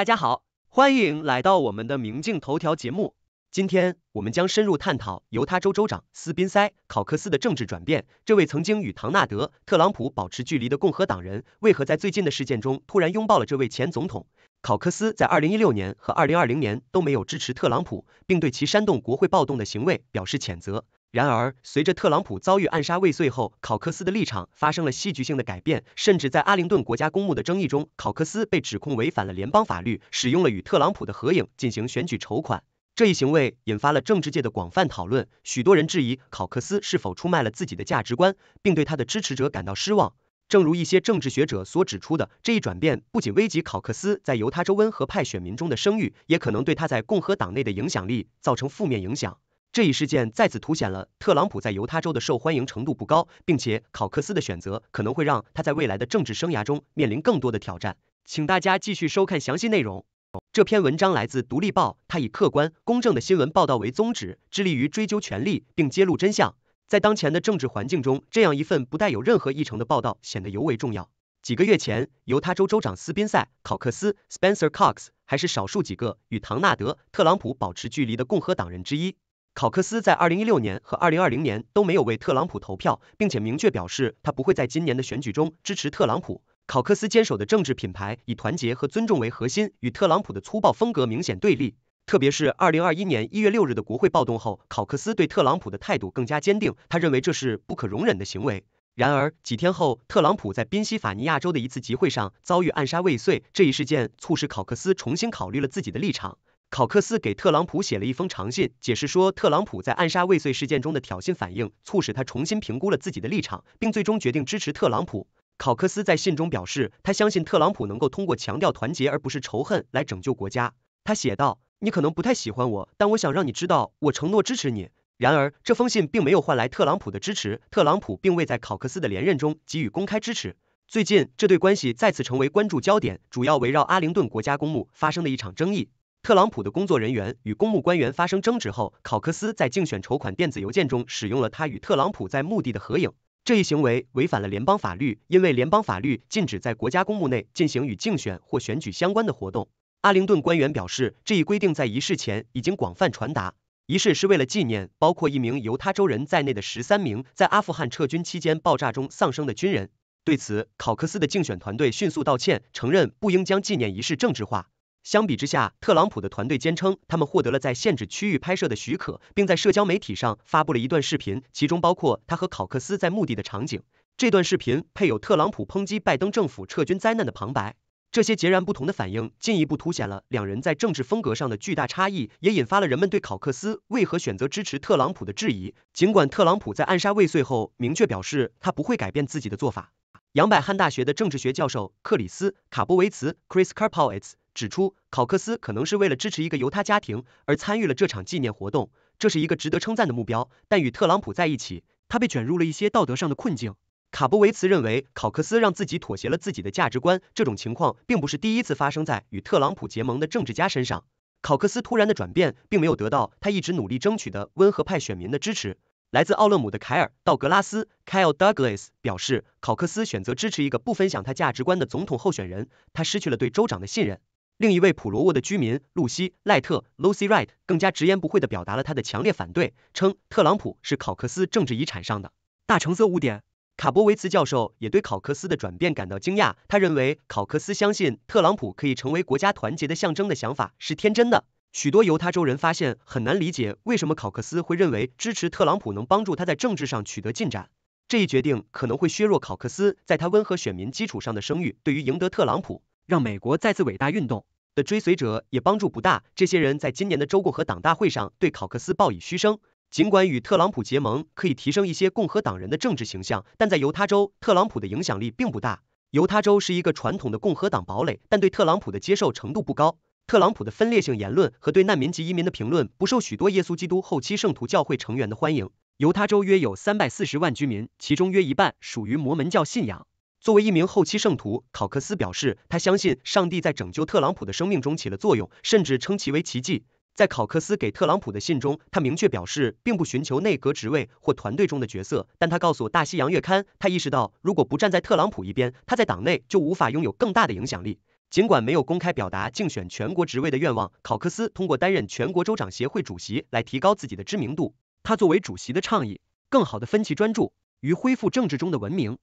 大家好，欢迎来到我们的明镜头条节目。今天，我们将深入探讨犹他州州长斯宾塞·考克斯的政治转变。这位曾经与唐纳德·特朗普保持距离的共和党人，为何在最近的事件中突然拥抱了这位前总统？考克斯在二零一六年和二零二零年都没有支持特朗普，并对其煽动国会暴动的行为表示谴责。然而，随着特朗普遭遇暗杀未遂后，考克斯的立场发生了戏剧性的改变。甚至在阿灵顿国家公墓的争议中，考克斯被指控违反了联邦法律，使用了与特朗普的合影进行选举筹款。这一行为引发了政治界的广泛讨论，许多人质疑考克斯是否出卖了自己的价值观，并对他的支持者感到失望。正如一些政治学者所指出的，这一转变不仅危及考克斯在犹他州温和派选民中的声誉，也可能对他在共和党内的影响力造成负面影响。这一事件再次凸显了特朗普在犹他州的受欢迎程度不高，并且考克斯的选择可能会让他在未来的政治生涯中面临更多的挑战。请大家继续收看详细内容。这篇文章来自《独立报》，它以客观公正的新闻报道为宗旨，致力于追究权力并揭露真相。在当前的政治环境中，这样一份不带有任何议程的报道显得尤为重要。几个月前，犹他州州长斯宾塞·考克斯 （Spencer Cox） 还是少数几个与唐纳德·特朗普保持距离的共和党人之一。考克斯在二零一六年和二零二零年都没有为特朗普投票，并且明确表示他不会在今年的选举中支持特朗普。考克斯坚守的政治品牌以团结和尊重为核心，与特朗普的粗暴风格明显对立。特别是二零二一年一月六日的国会暴动后，考克斯对特朗普的态度更加坚定，他认为这是不可容忍的行为。然而几天后，特朗普在宾夕法尼亚州的一次集会上遭遇暗杀未遂，这一事件促使考克斯重新考虑了自己的立场。考克斯给特朗普写了一封长信，解释说，特朗普在暗杀未遂事件中的挑衅反应，促使他重新评估了自己的立场，并最终决定支持特朗普。考克斯在信中表示，他相信特朗普能够通过强调团结而不是仇恨来拯救国家。他写道：“你可能不太喜欢我，但我想让你知道，我承诺支持你。”然而，这封信并没有换来特朗普的支持。特朗普并未在考克斯的连任中给予公开支持。最近，这对关系再次成为关注焦点，主要围绕阿灵顿国家公墓发生的一场争议。特朗普的工作人员与公务官员发生争执后，考克斯在竞选筹款电子邮件中使用了他与特朗普在墓地的合影。这一行为违反了联邦法律，因为联邦法律禁止在国家公墓内进行与竞选或选举相关的活动。阿灵顿官员表示，这一规定在仪式前已经广泛传达。仪式是为了纪念包括一名犹他州人在内的十三名在阿富汗撤军期间爆炸中丧生的军人。对此，考克斯的竞选团队迅速道歉，承认不应将纪念仪式政治化。相比之下，特朗普的团队坚称他们获得了在限制区域拍摄的许可，并在社交媒体上发布了一段视频，其中包括他和考克斯在墓地的场景。这段视频配有特朗普抨击拜登政府撤军灾难的旁白。这些截然不同的反应进一步凸显了两人在政治风格上的巨大差异，也引发了人们对考克斯为何选择支持特朗普的质疑。尽管特朗普在暗杀未遂后明确表示他不会改变自己的做法，杨百翰大学的政治学教授克里斯·卡波维茨 （Chris Carpoitz）。指出，考克斯可能是为了支持一个犹他家庭而参与了这场纪念活动，这是一个值得称赞的目标。但与特朗普在一起，他被卷入了一些道德上的困境。卡布维茨认为，考克斯让自己妥协了自己的价值观，这种情况并不是第一次发生在与特朗普结盟的政治家身上。考克斯突然的转变，并没有得到他一直努力争取的温和派选民的支持。来自奥勒姆的凯尔·道格拉斯 （Kyle Douglas） 表示，考克斯选择支持一个不分享他价值观的总统候选人，他失去了对州长的信任。另一位普罗沃的居民露西·赖特 （Lucy Wright） 更加直言不讳地表达了她的强烈反对，称特朗普是考克斯政治遗产上的大橙色污点。卡波维茨教授也对考克斯的转变感到惊讶，他认为考克斯相信特朗普可以成为国家团结的象征的想法是天真的。许多犹他州人发现很难理解为什么考克斯会认为支持特朗普能帮助他在政治上取得进展。这一决定可能会削弱考克斯在他温和选民基础上的声誉，对于赢得特朗普。让美国再次伟大运动的追随者也帮助不大。这些人在今年的州共和党大会上对考克斯报以嘘声。尽管与特朗普结盟可以提升一些共和党人的政治形象，但在犹他州，特朗普的影响力并不大。犹他州是一个传统的共和党堡垒，但对特朗普的接受程度不高。特朗普的分裂性言论和对难民及移民的评论不受许多耶稣基督后期圣徒教会成员的欢迎。犹他州约有三百四十万居民，其中约一半属于摩门教信仰。作为一名后期圣徒，考克斯表示，他相信上帝在拯救特朗普的生命中起了作用，甚至称其为奇迹。在考克斯给特朗普的信中，他明确表示并不寻求内阁职位或团队中的角色。但他告诉《大西洋月刊》，他意识到如果不站在特朗普一边，他在党内就无法拥有更大的影响力。尽管没有公开表达竞选全国职位的愿望，考克斯通过担任全国州长协会主席来提高自己的知名度。他作为主席的倡议，更好地分歧专注于恢复政治中的文明。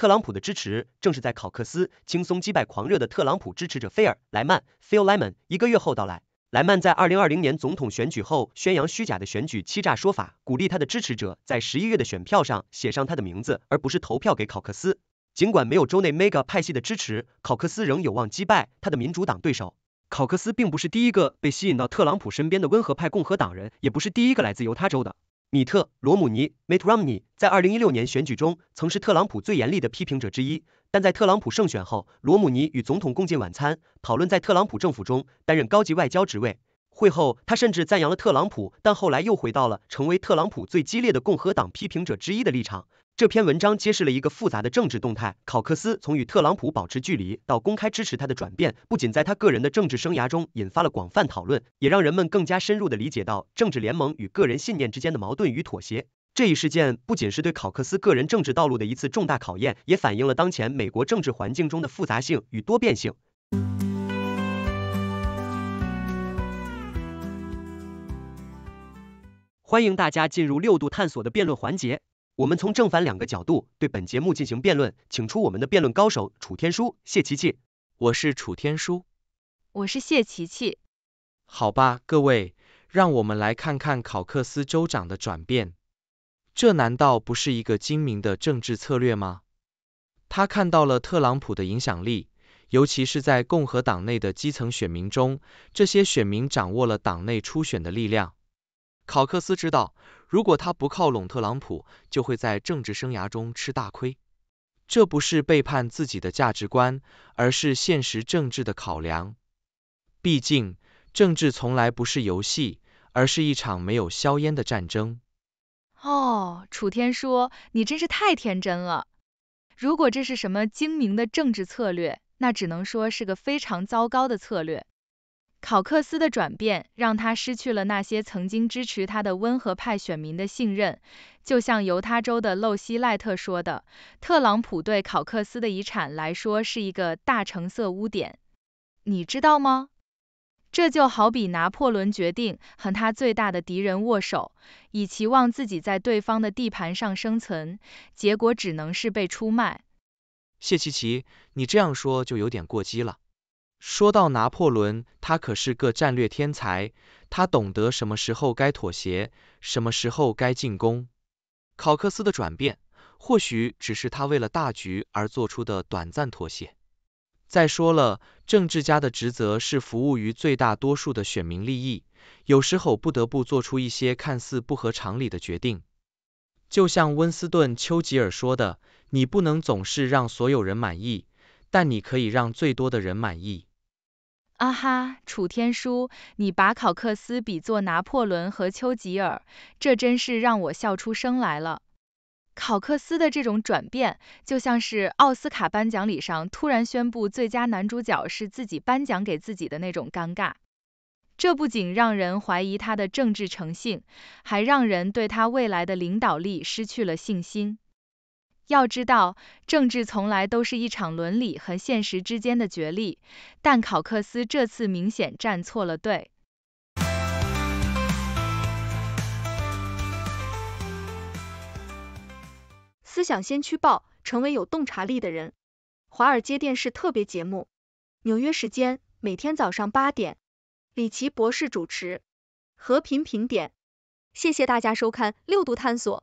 特朗普的支持正是在考克斯轻松击败狂热的特朗普支持者菲尔莱曼 （Phil Lyman） 一个月后到来。莱曼在2020年总统选举后宣扬虚假的选举欺诈说法，鼓励他的支持者在十一月的选票上写上他的名字，而不是投票给考克斯。尽管没有州内 mega 派系的支持，考克斯仍有望击败他的民主党对手。考克斯并不是第一个被吸引到特朗普身边的温和派共和党人，也不是第一个来自犹他州的。米特·罗姆尼 （Mitt Romney） 在二零一六年选举中曾是特朗普最严厉的批评者之一，但在特朗普胜选后，罗姆尼与总统共进晚餐，讨论在特朗普政府中担任高级外交职位。会后，他甚至赞扬了特朗普，但后来又回到了成为特朗普最激烈的共和党批评者之一的立场。这篇文章揭示了一个复杂的政治动态：考克斯从与特朗普保持距离到公开支持他的转变，不仅在他个人的政治生涯中引发了广泛讨论，也让人们更加深入的理解到政治联盟与个人信念之间的矛盾与妥协。这一事件不仅是对考克斯个人政治道路的一次重大考验，也反映了当前美国政治环境中的复杂性与多变性。欢迎大家进入六度探索的辩论环节。我们从正反两个角度对本节目进行辩论，请出我们的辩论高手楚天舒、谢琪琪。我是楚天舒，我是谢琪琪。好吧，各位，让我们来看看考克斯州长的转变。这难道不是一个精明的政治策略吗？他看到了特朗普的影响力，尤其是在共和党内的基层选民中，这些选民掌握了党内初选的力量。考克斯知道，如果他不靠拢特朗普，就会在政治生涯中吃大亏。这不是背叛自己的价值观，而是现实政治的考量。毕竟，政治从来不是游戏，而是一场没有硝烟的战争。哦，楚天说，你真是太天真了。如果这是什么精明的政治策略，那只能说是个非常糟糕的策略。考克斯的转变让他失去了那些曾经支持他的温和派选民的信任，就像犹他州的露西·赖特说的：“特朗普对考克斯的遗产来说是一个大橙色污点。”你知道吗？这就好比拿破仑决定和他最大的敌人握手，以期望自己在对方的地盘上生存，结果只能是被出卖。谢琪琪，你这样说就有点过激了。说到拿破仑，他可是个战略天才，他懂得什么时候该妥协，什么时候该进攻。考克斯的转变，或许只是他为了大局而做出的短暂妥协。再说了，政治家的职责是服务于最大多数的选民利益，有时候不得不做出一些看似不合常理的决定。就像温斯顿·丘吉尔说的：“你不能总是让所有人满意，但你可以让最多的人满意。”啊哈，楚天舒，你把考克斯比作拿破仑和丘吉尔，这真是让我笑出声来了。考克斯的这种转变，就像是奥斯卡颁奖礼上突然宣布最佳男主角是自己，颁奖给自己的那种尴尬。这不仅让人怀疑他的政治诚信，还让人对他未来的领导力失去了信心。要知道，政治从来都是一场伦理和现实之间的角力，但考克斯这次明显站错了队。思想先驱报，成为有洞察力的人。华尔街电视特别节目，纽约时间每天早上八点，李奇博士主持。和平评点，谢谢大家收看六度探索。